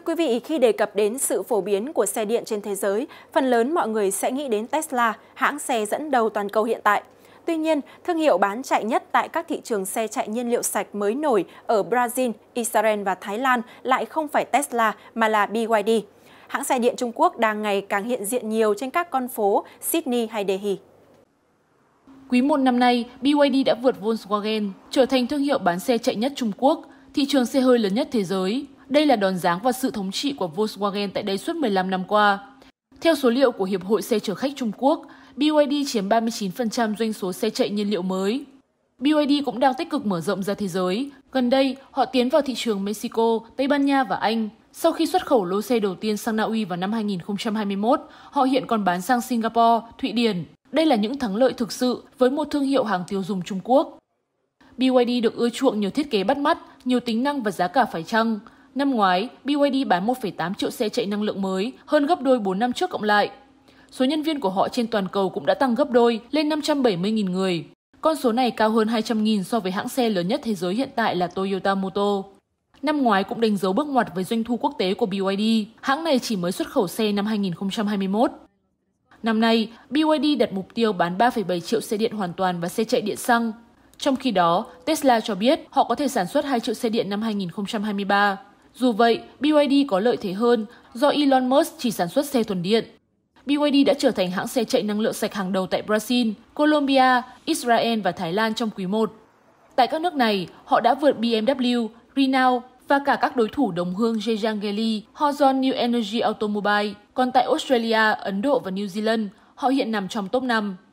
Thưa quý vị, khi đề cập đến sự phổ biến của xe điện trên thế giới, phần lớn mọi người sẽ nghĩ đến Tesla, hãng xe dẫn đầu toàn cầu hiện tại. Tuy nhiên, thương hiệu bán chạy nhất tại các thị trường xe chạy nhiên liệu sạch mới nổi ở Brazil, Israel và Thái Lan lại không phải Tesla mà là BYD. Hãng xe điện Trung Quốc đang ngày càng hiện diện nhiều trên các con phố Sydney hay Delhi. Quý 1 năm nay, BYD đã vượt Volkswagen, trở thành thương hiệu bán xe chạy nhất Trung Quốc, thị trường xe hơi lớn nhất thế giới. Đây là đòn giáng vào sự thống trị của Volkswagen tại đây suốt 15 năm qua. Theo số liệu của Hiệp hội xe chở khách Trung Quốc, BYD chiếm 39% doanh số xe chạy nhiên liệu mới. BYD cũng đang tích cực mở rộng ra thế giới. Gần đây, họ tiến vào thị trường Mexico, Tây Ban Nha và Anh. Sau khi xuất khẩu lô xe đầu tiên sang Na Uy vào năm 2021, họ hiện còn bán sang Singapore, Thụy Điển. Đây là những thắng lợi thực sự với một thương hiệu hàng tiêu dùng Trung Quốc. BYD được ưa chuộng nhiều thiết kế bắt mắt, nhiều tính năng và giá cả phải chăng. Năm ngoái, BYD bán 1,8 triệu xe chạy năng lượng mới, hơn gấp đôi 4 năm trước cộng lại. Số nhân viên của họ trên toàn cầu cũng đã tăng gấp đôi, lên 570.000 người. Con số này cao hơn 200.000 so với hãng xe lớn nhất thế giới hiện tại là Toyota Motor. Năm ngoái cũng đánh dấu bước ngoặt với doanh thu quốc tế của BYD. Hãng này chỉ mới xuất khẩu xe năm 2021. Năm nay, BYD đặt mục tiêu bán 3,7 triệu xe điện hoàn toàn và xe chạy điện xăng. Trong khi đó, Tesla cho biết họ có thể sản xuất 2 triệu xe điện năm 2023. Dù vậy, BYD có lợi thế hơn do Elon Musk chỉ sản xuất xe thuần điện. BYD đã trở thành hãng xe chạy năng lượng sạch hàng đầu tại Brazil, Colombia, Israel và Thái Lan trong quý 1. Tại các nước này, họ đã vượt BMW, Renault và cả các đối thủ đồng hương Geely, Horizon New Energy Automobile. Còn tại Australia, Ấn Độ và New Zealand, họ hiện nằm trong top 5.